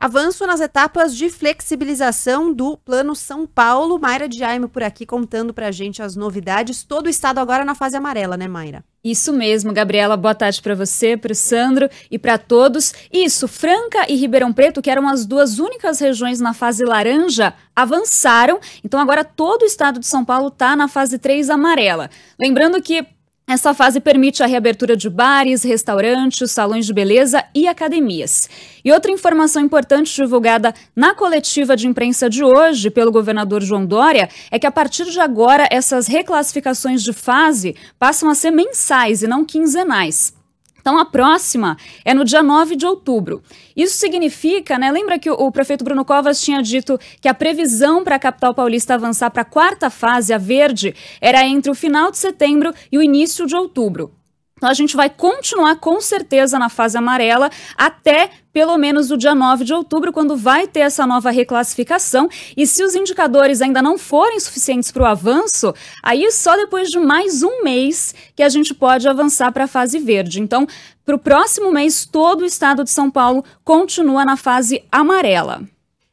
Avanço nas etapas de flexibilização do Plano São Paulo. Mayra de Jaime por aqui contando para a gente as novidades. Todo o estado agora na fase amarela, né, Mayra? Isso mesmo, Gabriela. Boa tarde para você, para o Sandro e para todos. Isso, Franca e Ribeirão Preto, que eram as duas únicas regiões na fase laranja, avançaram. Então agora todo o estado de São Paulo está na fase 3 amarela. Lembrando que essa fase permite a reabertura de bares, restaurantes, salões de beleza e academias. E outra informação importante divulgada na coletiva de imprensa de hoje pelo governador João Dória é que a partir de agora essas reclassificações de fase passam a ser mensais e não quinzenais. Então, a próxima é no dia 9 de outubro. Isso significa, né? Lembra que o, o prefeito Bruno Covas tinha dito que a previsão para a capital paulista avançar para a quarta fase, a verde, era entre o final de setembro e o início de outubro. Então, a gente vai continuar com certeza na fase amarela até pelo menos o dia 9 de outubro, quando vai ter essa nova reclassificação. E se os indicadores ainda não forem suficientes para o avanço, aí só depois de mais um mês que a gente pode avançar para a fase verde. Então, para o próximo mês, todo o estado de São Paulo continua na fase amarela.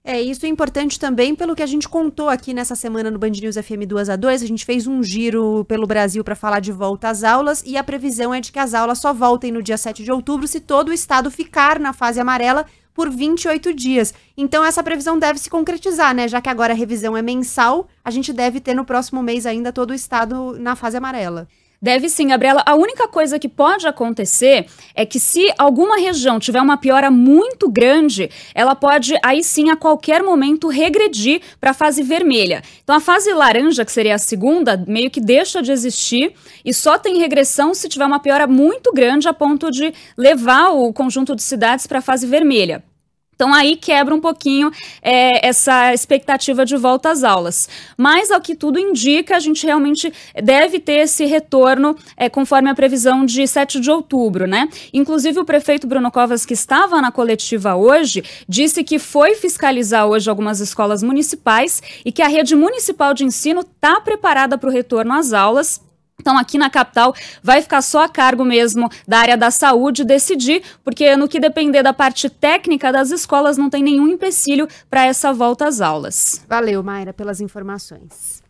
É, isso é importante também pelo que a gente contou aqui nessa semana no Band News FM 2 a 2. A gente fez um giro pelo Brasil para falar de volta às aulas e a previsão é de que as aulas só voltem no dia 7 de outubro se todo o estado ficar na fase amarela por 28 dias. Então essa previsão deve se concretizar, né? Já que agora a revisão é mensal, a gente deve ter no próximo mês ainda todo o estado na fase amarela. Deve sim, Gabriela. A única coisa que pode acontecer é que se alguma região tiver uma piora muito grande, ela pode aí sim a qualquer momento regredir para a fase vermelha. Então a fase laranja, que seria a segunda, meio que deixa de existir e só tem regressão se tiver uma piora muito grande a ponto de levar o conjunto de cidades para a fase vermelha. Então aí quebra um pouquinho é, essa expectativa de volta às aulas. Mas ao que tudo indica, a gente realmente deve ter esse retorno é, conforme a previsão de 7 de outubro, né? Inclusive o prefeito Bruno Covas, que estava na coletiva hoje, disse que foi fiscalizar hoje algumas escolas municipais e que a rede municipal de ensino está preparada para o retorno às aulas então, aqui na capital, vai ficar só a cargo mesmo da área da saúde decidir, porque no que depender da parte técnica das escolas, não tem nenhum empecilho para essa volta às aulas. Valeu, Mayra, pelas informações.